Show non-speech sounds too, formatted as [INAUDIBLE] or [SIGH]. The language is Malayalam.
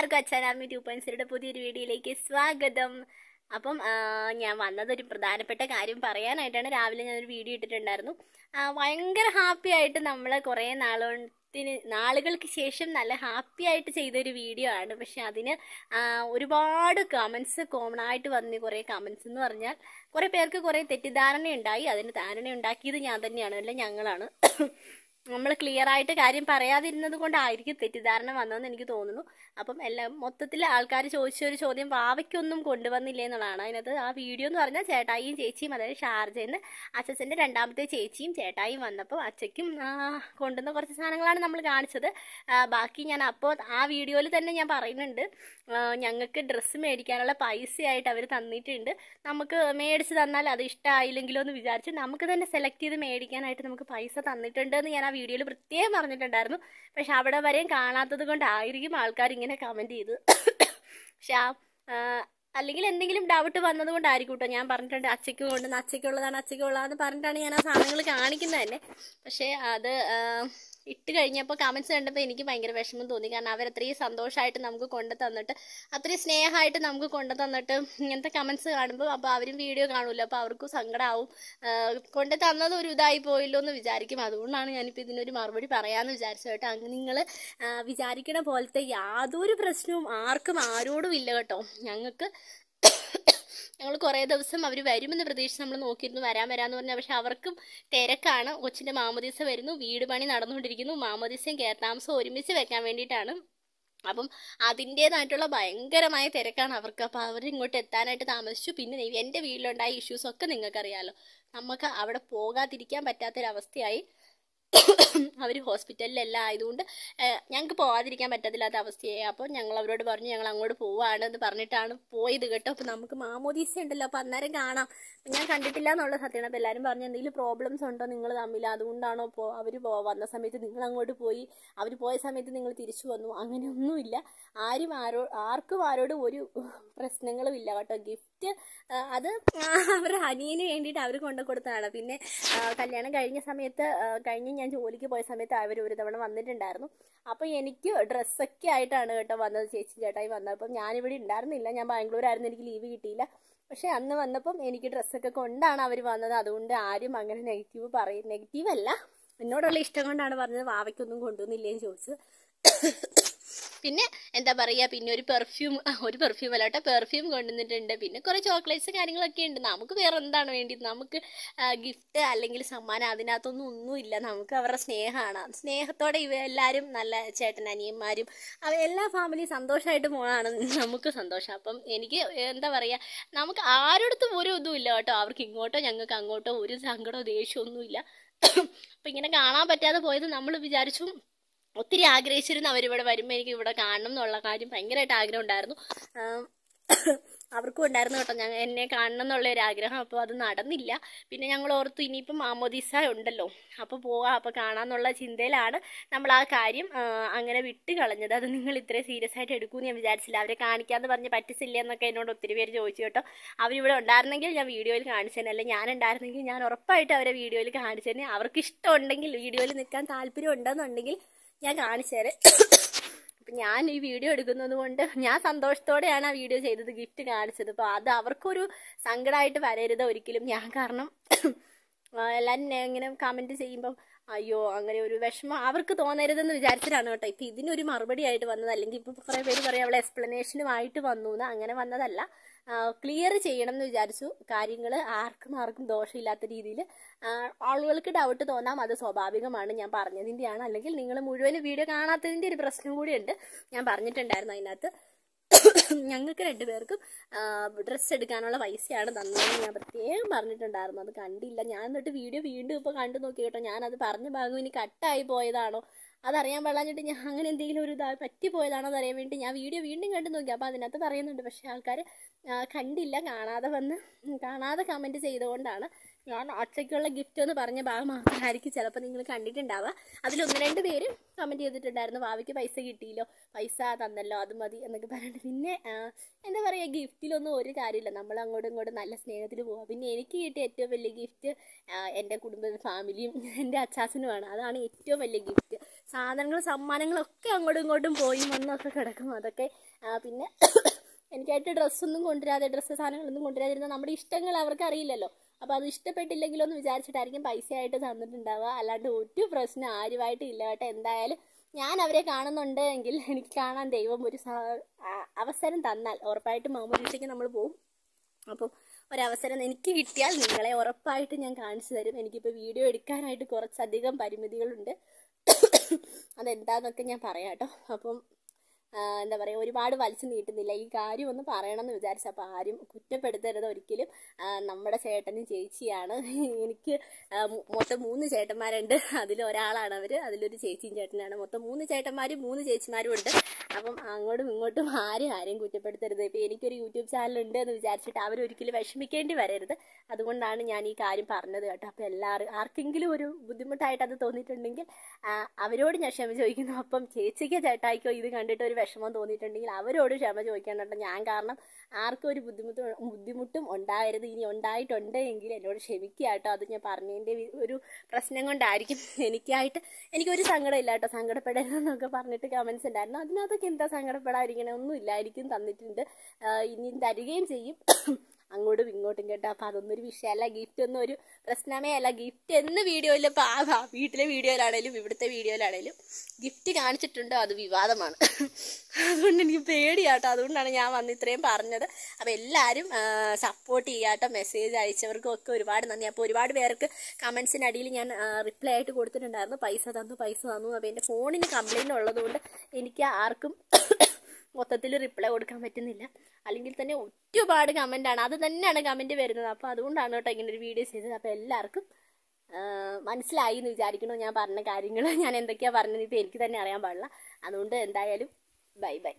എല്ലാവർക്കും അച്ഛനാർമി ടു പോയിന്റ് സീറോയുടെ പുതിയൊരു വീഡിയോയിലേക്ക് സ്വാഗതം അപ്പം ഞാൻ വന്നതൊരു പ്രധാനപ്പെട്ട കാര്യം പറയാനായിട്ടാണ് രാവിലെ ഞാനൊരു വീഡിയോ ഇട്ടിട്ടുണ്ടായിരുന്നു ഭയങ്കര ഹാപ്പി ആയിട്ട് നമ്മൾ കുറേ നാളുകൊണ്ടിന് നാളുകൾക്ക് ശേഷം നല്ല ഹാപ്പി ആയിട്ട് ചെയ്തൊരു വീഡിയോ ആണ് പക്ഷെ അതിന് ഒരുപാട് കമൻസ് കോമൺ ആയിട്ട് വന്നു കുറേ കമൻസ് എന്ന് പറഞ്ഞാൽ കുറേ പേർക്ക് കുറേ തെറ്റിദ്ധാരണയുണ്ടായി അതിന് ധാരണ ഉണ്ടാക്കിയത് ഞാൻ തന്നെയാണ് അല്ല ഞങ്ങളാണ് നമ്മൾ ക്ലിയർ ആയിട്ട് കാര്യം പറയാതിരുന്നത് കൊണ്ടായിരിക്കും തെറ്റിദ്ധാരണ വന്നതെന്ന് എനിക്ക് തോന്നുന്നു അപ്പം എല്ലാം മൊത്തത്തിൽ ആൾക്കാർ ചോദിച്ച ഒരു ചോദ്യം വാവയ്ക്കൊന്നും കൊണ്ടുവന്നില്ലേ എന്നുള്ളതാണ് അതിനകത്ത് ആ വീഡിയോ എന്ന് പറഞ്ഞാൽ ചേട്ടായിയും ചേച്ചിയും അതായത് ഷാർജയിൽ അച്ഛൻ്റെ രണ്ടാമത്തെ ചേച്ചിയും ചേട്ടായിയും വന്നപ്പോൾ അച്ഛയ്ക്കും കൊണ്ടുവന്ന കുറച്ച് സാധനങ്ങളാണ് നമ്മൾ കാണിച്ചത് ബാക്കി ഞാൻ അപ്പോൾ ആ വീഡിയോയിൽ തന്നെ ഞാൻ പറയുന്നുണ്ട് ഞങ്ങൾക്ക് ഡ്രസ്സ് മേടിക്കാനുള്ള പൈസയായിട്ട് അവർ തന്നിട്ടുണ്ട് നമുക്ക് മേടിച്ച് തന്നാൽ അത് ഇഷ്ടമായില്ലെങ്കിലോ എന്ന് വിചാരിച്ച് നമുക്ക് തന്നെ സെലക്ട് ചെയ്ത് മേടിക്കാനായിട്ട് നമുക്ക് പൈസ തന്നിട്ടുണ്ട് എന്ന് ഞാൻ ആ വീഡിയോയിൽ പ്രത്യേകം പറഞ്ഞിട്ടുണ്ടായിരുന്നു പക്ഷെ അവിടെ വരെയും കാണാത്തത് കൊണ്ടായിരിക്കും ആൾക്കാർ ഇങ്ങനെ കമൻറ്റ് ചെയ്ത് പക്ഷെ ആ അല്ലെങ്കിൽ എന്തെങ്കിലും ഡൗട്ട് വന്നത് കൊണ്ടായിരിക്കും കേട്ടോ ഞാൻ പറഞ്ഞിട്ടുണ്ട് അച്ചയ്ക്ക് കൊണ്ടുവന്ന് അച്ചയ്ക്കുള്ളതാണ് അച്ചയ്ക്കുള്ളതെന്ന് പറഞ്ഞിട്ടാണ് ഞാൻ ആ സാധനങ്ങൾ കാണിക്കുന്നത് തന്നെ പക്ഷേ അത് ഇട്ട് കഴിഞ്ഞപ്പോൾ കമൻസ് കണ്ടപ്പോൾ എനിക്ക് ഭയങ്കര വിഷമം തോന്നി കാരണം അവരത്രയും സന്തോഷമായിട്ട് നമുക്ക് കൊണ്ടു തന്നിട്ട് അത്രയും സ്നേഹമായിട്ട് നമുക്ക് കൊണ്ടു തന്നിട്ട് ഇങ്ങനത്തെ കമൻസ് കാണുമ്പോൾ അപ്പോൾ അവരും വീഡിയോ കാണുമല്ലോ അപ്പോൾ അവർക്കും സങ്കടമാവും കൊണ്ടു തന്നത് ഒരു ഇതായി പോയല്ലോ എന്ന് വിചാരിക്കും അതുകൊണ്ടാണ് ഞാനിപ്പോൾ ഇതിനൊരു മറുപടി പറയാമെന്ന് വിചാരിച്ചു കേട്ടോ അങ്ങനെ നിങ്ങൾ വിചാരിക്കണ പോലത്തെ യാതൊരു പ്രശ്നവും ആർക്കും ആരോടും ഇല്ല കേട്ടോ ഞങ്ങൾക്ക് ഞങ്ങൾ കുറേ ദിവസം അവർ വരുമെന്ന് പ്രതീക്ഷിച്ച് നമ്മൾ നോക്കിയിരുന്നു വരാൻ വരാമെന്ന് പറഞ്ഞാൽ പക്ഷെ അവർക്കും തിരക്കാണ് കൊച്ചിൻ്റെ മാമോദീസ വരുന്നു വീട് പണി നടന്നുകൊണ്ടിരിക്കുന്നു മാമോദീസയും കയറത്താമസവും ഒരുമിച്ച് വെക്കാൻ വേണ്ടിയിട്ടാണ് അപ്പം അതിൻ്റെതായിട്ടുള്ള ഭയങ്കരമായ തിരക്കാണ് അവർക്ക് അപ്പോൾ അവർ ഇങ്ങോട്ട് എത്താനായിട്ട് താമസിച്ചു പിന്നെ എൻ്റെ വീട്ടിലുണ്ടായ ഇഷ്യൂസൊക്കെ നിങ്ങൾക്കറിയാമല്ലോ നമുക്ക് അവിടെ പോകാതിരിക്കാൻ പറ്റാത്തൊരവസ്ഥയായി അവർ ഹോസ്പിറ്റലിലല്ല ആയതുകൊണ്ട് ഞങ്ങൾക്ക് പോകാതിരിക്കാൻ പറ്റത്തില്ലാത്ത അവസ്ഥയായി അപ്പോൾ ഞങ്ങൾ അവരോട് പറഞ്ഞു ഞങ്ങൾ അങ്ങോട്ട് പോവാണ് എന്ന് പറഞ്ഞിട്ടാണ് പോയത് കേട്ടോ അപ്പോൾ നമുക്ക് മാമോദീസ ഉണ്ടല്ലോ അപ്പോൾ അന്നേരം കാണാം ഞാൻ കണ്ടിട്ടില്ല എന്നുള്ള സത്യമാണ് അപ്പോൾ എല്ലാവരും പറഞ്ഞു എന്തെങ്കിലും പ്രോബ്ലംസ് ഉണ്ടോ നിങ്ങൾ തമ്മിൽ അതുകൊണ്ടാണോ പോ അവർ വന്ന സമയത്ത് നിങ്ങൾ അങ്ങോട്ട് പോയി അവർ പോയ സമയത്ത് നിങ്ങൾ തിരിച്ചു വന്നു അങ്ങനെയൊന്നുമില്ല ആരും ആരോ ആർക്കും ആരോടും ഒരു പ്രശ്നങ്ങളും ഇല്ല കേട്ടോ ഗിഫ്റ്റ് അത് അവരുടെ അനിയന് വേണ്ടിയിട്ട് അവർ കൊണ്ടു കൊടുത്തതാണ് പിന്നെ കല്യാണം കഴിഞ്ഞ സമയത്ത് കഴിഞ്ഞ ഞാൻ ജോലിക്ക് പോയ സമയത്ത് അവർ ഒരു തവണ വന്നിട്ടുണ്ടായിരുന്നു അപ്പോൾ എനിക്ക് ഡ്രസ്സൊക്കെ ആയിട്ടാണ് കേട്ടോ വന്നത് ചേച്ചി ചേട്ടായി വന്നത് അപ്പം ഞാനിവിടെ ഉണ്ടായിരുന്നില്ല ഞാൻ ബാംഗ്ലൂർ ആയിരുന്നു എനിക്ക് ലീവ് കിട്ടിയില്ല പക്ഷേ അന്ന് വന്നപ്പം എനിക്ക് ഡ്രസ്സൊക്കെ കൊണ്ടാണ് അവർ വന്നത് അതുകൊണ്ട് ആരും അങ്ങനെ നെഗറ്റീവ് പറയും നെഗറ്റീവ് അല്ല എന്നോടുള്ള ഇഷ്ടം കൊണ്ടാണ് പറഞ്ഞത് വാവയ്ക്കൊന്നും കൊണ്ടുവന്നില്ലേന്ന് ചോദിച്ചു പിന്നെ എന്താ പറയുക പിന്നെ ഒരു പെർഫ്യൂം ഒരു പെർഫ്യൂം അല്ലാട്ടെ പെർഫ്യൂം കൊണ്ടുവന്നിട്ടുണ്ട് പിന്നെ കുറേ ചോക്ലേറ്റ്സ് കാര്യങ്ങളൊക്കെ ഉണ്ട് നമുക്ക് വേറെ എന്താണ് വേണ്ടിയത് നമുക്ക് ഗിഫ്റ്റ് അല്ലെങ്കിൽ സമ്മാനം അതിനകത്തൊന്നും ഒന്നുമില്ല നമുക്ക് അവരുടെ സ്നേഹമാണ് സ്നേഹത്തോടെ ഇവ എല്ലാവരും നല്ല ചേട്ടൻ അനിയന്മാരും എല്ലാ ഫാമിലി സന്തോഷമായിട്ട് പോകണമാണ് നമുക്ക് സന്തോഷം അപ്പം എനിക്ക് എന്താ പറയുക നമുക്ക് ആരോടത്തും ഒരു ഇല്ല കേട്ടോ അവർക്ക് ഇങ്ങോട്ടോ ഞങ്ങൾക്ക് അങ്ങോട്ടോ ഒരു സങ്കടമോ ദേഷ്യമൊന്നുമില്ല [COUGHS] അപ്പം ഇങ്ങനെ കാണാൻ പറ്റാതെ പോയത് നമ്മൾ വിചാരിച്ചു ഒത്തിരി ആഗ്രഹിച്ചിരുന്നു അവരിവിടെ വരുമ്പോൾ എനിക്ക് ഇവിടെ കാണണം എന്നുള്ള കാര്യം ഭയങ്കരമായിട്ട് ആഗ്രഹം ഉണ്ടായിരുന്നു അവർക്കും ഉണ്ടായിരുന്നു കേട്ടോ ഞങ്ങൾ എന്നെ കാണണം എന്നുള്ള ഒരു ആഗ്രഹം അപ്പോൾ അത് നടന്നില്ല പിന്നെ ഞങ്ങൾ ഓർത്തു ഇനിയിപ്പം മാമോദിസ ഉണ്ടല്ലോ അപ്പോൾ പോകാം അപ്പോൾ കാണാമെന്നുള്ള ചിന്തയിലാണ് നമ്മൾ ആ കാര്യം അങ്ങനെ വിട്ട് കളഞ്ഞത് അത് നിങ്ങൾ ഇത്രയും സീരിയസ് ആയിട്ട് എടുക്കുമെന്ന് ഞാൻ വിചാരിച്ചില്ല അവരെ കാണിക്കാമെന്ന് പറഞ്ഞ് പറ്റിച്ചില്ല എന്നൊക്കെ എന്നോട് ഒത്തിരി പേര് ചോദിച്ചു കേട്ടോ അവരിവിടെ ഉണ്ടായിരുന്നെങ്കിൽ ഞാൻ വീഡിയോയിൽ കാണിച്ചേനെ അല്ലെ ഞാൻ ഉണ്ടായിരുന്നെങ്കിൽ ഞാൻ ഉറപ്പായിട്ട് അവരെ വീഡിയോയിൽ കാണിച്ചേനെ അവർക്ക് ഇഷ്ടമുണ്ടെങ്കിൽ വീഡിയോയിൽ നിൽക്കാൻ താല്പര്യം ഉണ്ടെന്നുണ്ടെങ്കിൽ ഞാൻ കാണിച്ചു തരാം അപ്പം ഞാൻ ഈ വീഡിയോ എടുക്കുന്നത് കൊണ്ട് ഞാൻ സന്തോഷത്തോടെയാണ് ആ വീഡിയോ ചെയ്തത് ഗിഫ്റ്റ് കാണിച്ചത് അപ്പോൾ അത് അവർക്കൊരു സങ്കടമായിട്ട് വരരുത് ഒരിക്കലും ഞാൻ കാരണം എല്ലാവരും ഇങ്ങനെ കമൻറ്റ് ചെയ്യുമ്പം അയ്യോ അങ്ങനെ ഒരു വിഷമം അവർക്ക് തോന്നരുതെന്ന് വിചാരിച്ചിട്ടാണ് കേട്ടോ ഇപ്പം ഇതിനൊരു മറുപടി ആയിട്ട് വന്നത് അല്ലെങ്കിൽ ഇപ്പം കുറേ പേര് പറയും എക്സ്പ്ലനേഷനും എക്സ്പ്ലനേഷനുമായിട്ട് വന്നു എന്ന് അങ്ങനെ വന്നതല്ല ക്ലിയർ ചെയ്യണം എന്ന് വിചാരിച്ചു കാര്യങ്ങൾ ആർക്കും ആർക്കും ദോഷമില്ലാത്ത രീതിയിൽ ആളുകൾക്ക് ഡൗട്ട് തോന്നാം അത് സ്വാഭാവികമാണ് ഞാൻ പറഞ്ഞതിൻ്റെയാണ് അല്ലെങ്കിൽ നിങ്ങൾ മുഴുവൻ വീഡിയോ കാണാത്തതിൻ്റെ ഒരു പ്രശ്നം കൂടിയുണ്ട് ഞാൻ പറഞ്ഞിട്ടുണ്ടായിരുന്നു അതിനകത്ത് ഞങ്ങൾക്ക് രണ്ടുപേർക്കും ഡ്രസ്സ് എടുക്കാനുള്ള പൈസയാണ് തന്നതെന്ന് ഞാൻ പ്രത്യേകം പറഞ്ഞിട്ടുണ്ടായിരുന്നു അത് കണ്ടില്ല ഞാൻ എന്നിട്ട് വീഡിയോ വീണ്ടും ഇപ്പോൾ കണ്ടു നോക്കി കേട്ടോ ഞാനത് പറഞ്ഞ ഭാഗം ഇനി കട്ടായി പോയതാണോ അതറിയാൻ പാടാഞ്ഞിട്ട് ഞാൻ അങ്ങനെ എന്തെങ്കിലും ഒരു ഇതായി പറ്റിപ്പോയതാണോ അതറിയാൻ വേണ്ടി ഞാൻ വീഡിയോ വീണ്ടും കണ്ടു നോക്കി അപ്പോൾ അതിനകത്ത് പറയുന്നുണ്ട് പക്ഷേ ആൾക്കാർ കണ്ടില്ല കാണാതെ വന്ന് കാണാതെ കമൻറ്റ് ചെയ്തുകൊണ്ടാണ് ഞാൻ ഒറ്റയ്ക്കുള്ള ഗിഫ്റ്റ് എന്ന് പറഞ്ഞ ഭാഗം മാത്രമായിരിക്കും ചിലപ്പോൾ നിങ്ങൾ കണ്ടിട്ടുണ്ടാവുക അതിൽ ഒന്ന് രണ്ട് പേര് കമൻറ്റ് ചെയ്തിട്ടുണ്ടായിരുന്നു ഭാവിക്ക് പൈസ കിട്ടിയില്ലോ പൈസ തന്നല്ലോ അത് മതി എന്നൊക്കെ പറഞ്ഞിട്ട് പിന്നെ എന്താ പറയുക ഗിഫ്റ്റിലൊന്നും ഒരു കാര്യമില്ല നമ്മൾ അങ്ങോട്ടും ഇങ്ങോട്ടും നല്ല സ്നേഹത്തിൽ പോവുക പിന്നെ എനിക്ക് കിട്ടിയ ഏറ്റവും വലിയ ഗിഫ്റ്റ് എൻ്റെ കുടുംബ ഫാമിലിയും എൻ്റെ അച്ചാച്ചനുമാണ് അതാണ് ഏറ്റവും വലിയ ഗിഫ്റ്റ് സാധനങ്ങൾ സമ്മാനങ്ങളൊക്കെ അങ്ങോട്ടും ഇങ്ങോട്ടും പോയി വന്നൊക്കെ കിടക്കും അതൊക്കെ പിന്നെ എനിക്കായിട്ട് ഡ്രസ്സൊന്നും കൊണ്ടുവരാതെ ഡ്രസ്സ് സാധനങ്ങളൊന്നും കൊണ്ടുവരാതിരുന്ന നമ്മുടെ ഇഷ്ടങ്ങൾ അവർക്ക് അറിയില്ലല്ലോ അപ്പോൾ അത് ഇഷ്ടപ്പെട്ടില്ലെങ്കിലോ എന്ന് വിചാരിച്ചിട്ടായിരിക്കും പൈസയായിട്ട് തന്നിട്ടുണ്ടാവുക അല്ലാണ്ട് ഒരു പ്രശ്നം ആരുമായിട്ടും ഇല്ല കേട്ടോ എന്തായാലും ഞാൻ അവരെ കാണുന്നുണ്ട് എങ്കിൽ എനിക്ക് കാണാൻ ദൈവം ഒരു അവസരം തന്നാൽ ഉറപ്പായിട്ടും മൗമരീഷയ്ക്ക് നമ്മൾ പോകും അപ്പം ഒരവസരം എനിക്ക് കിട്ടിയാൽ നിങ്ങളെ ഉറപ്പായിട്ട് ഞാൻ കാണിച്ചു തരും എനിക്കിപ്പോൾ വീഡിയോ എടുക്കാനായിട്ട് കുറച്ചധികം പരിമിതികളുണ്ട് അതെന്താന്നൊക്കെ ഞാൻ പറയാം കേട്ടോ അപ്പം എന്താ പറയുക ഒരുപാട് വലിച്ചു നീട്ടുന്നില്ല ഈ കാര്യം ഒന്ന് പറയണമെന്ന് വിചാരിച്ചു അപ്പോൾ ആരും കുറ്റപ്പെടുത്തരുത് ഒരിക്കലും നമ്മുടെ ചേട്ടനും ചേച്ചിയാണ് എനിക്ക് മൊത്തം മൂന്ന് ചേട്ടന്മാരുണ്ട് അതിലൊരാളാണ് അവർ അതിലൊരു ചേച്ചിയും ചേട്ടനാണ് മൊത്തം മൂന്ന് ചേട്ടന്മാരും മൂന്ന് ചേച്ചിമാരും ഉണ്ട് അപ്പം അങ്ങോട്ടും ഇങ്ങോട്ടും ആരും ആരെയും കുറ്റപ്പെടുത്തരുത് ഇപ്പം എനിക്കൊരു യൂട്യൂബ് ചാനൽ ഉണ്ട് എന്ന് വിചാരിച്ചിട്ട് അവരൊരിക്കലും വിഷമിക്കേണ്ടി വരരുത് അതുകൊണ്ടാണ് ഞാൻ ഈ കാര്യം പറഞ്ഞത് കേട്ടോ അപ്പം എല്ലാവരും ആർക്കെങ്കിലും ഒരു ബുദ്ധിമുട്ടായിട്ട് അത് തോന്നിയിട്ടുണ്ടെങ്കിൽ അവരോട് ഞാൻ ക്ഷമ ചോദിക്കുന്നു അപ്പം ചേച്ചിക്ക് ചേട്ടായിക്കോ ഇത് കണ്ടിട്ട് ഒരു വിഷമം തോന്നിയിട്ടുണ്ടെങ്കിൽ അവരോട് ക്ഷമ ചോദിക്കണം കേട്ടോ ഞാൻ കാരണം ആർക്കും ഒരു ബുദ്ധിമുട്ട് ബുദ്ധിമുട്ടും ഉണ്ടാകരുത് ഇനി ഉണ്ടായിട്ടുണ്ട് എങ്കിൽ എന്നോട് ക്ഷമിക്കുക കേട്ടോ അത് ഞാൻ പറഞ്ഞതിൻ്റെ ഒരു പ്രശ്നം കൊണ്ടായിരിക്കും എനിക്കായിട്ട് എനിക്കൊരു സങ്കടമില്ല കേട്ടോ സങ്കടപ്പെടരുതെന്നൊക്കെ പറഞ്ഞിട്ട് കമൻസ് ഉണ്ടായിരുന്നു അതിനകത്ത് നിങ്ങൾക്ക് എന്താ സങ്കടപ്പെടാതിരിക്കണേ ഒന്നും ഇല്ലായിരിക്കും തന്നിട്ടുണ്ട് ഇനിയും തരികയും ചെയ്യും അങ്ങോട്ടും ഇങ്ങോട്ടും കേട്ടോ അപ്പം ഒരു വിഷയമല്ല ഗിഫ്റ്റ് ഒന്നും ഒരു പ്രശ്നമേ അല്ല ഗിഫ്റ്റ് എന്ന് വീഡിയോയിൽ ഇപ്പോൾ വീട്ടിലെ വീഡിയോയിലാണേലും ഇവിടുത്തെ വീഡിയോയിലാണേലും ഗിഫ്റ്റ് കാണിച്ചിട്ടുണ്ടോ അത് വിവാദമാണ് അതുകൊണ്ട് എനിക്ക് പേടിയാട്ടോ അതുകൊണ്ടാണ് ഞാൻ വന്ന് ഇത്രയും പറഞ്ഞത് അപ്പോൾ എല്ലാവരും സപ്പോർട്ട് ചെയ്യാട്ടോ മെസ്സേജ് അയച്ചവർക്കും ഒക്കെ ഒരുപാട് നന്ദി അപ്പോൾ ഒരുപാട് പേർക്ക് അടിയിൽ ഞാൻ റിപ്ലൈ ആയിട്ട് കൊടുത്തിട്ടുണ്ടായിരുന്നു പൈസ തന്നു പൈസ തന്നു അപ്പോൾ എൻ്റെ ഫോണിന് കംപ്ലൈന്റ് ഉള്ളതുകൊണ്ട് എനിക്ക് ആർക്കും മൊത്തത്തിൽ റിപ്ലൈ കൊടുക്കാൻ പറ്റുന്നില്ല അല്ലെങ്കിൽ തന്നെ ഒരുപാട് കമൻ്റാണ് അത് തന്നെയാണ് കമൻറ്റ് വരുന്നത് അപ്പോൾ അതുകൊണ്ടാണ് കേട്ടോ ഇങ്ങനെ ഒരു വീഡിയോ ചെയ്തത് അപ്പോൾ എല്ലാവർക്കും മനസ്സിലായി എന്ന് വിചാരിക്കണോ ഞാൻ പറഞ്ഞ കാര്യങ്ങൾ ഞാൻ എന്തൊക്കെയാണ് പറഞ്ഞത് ഇപ്പോൾ എനിക്ക് തന്നെ അറിയാൻ പാടില്ല അതുകൊണ്ട് എന്തായാലും ബൈ ബൈ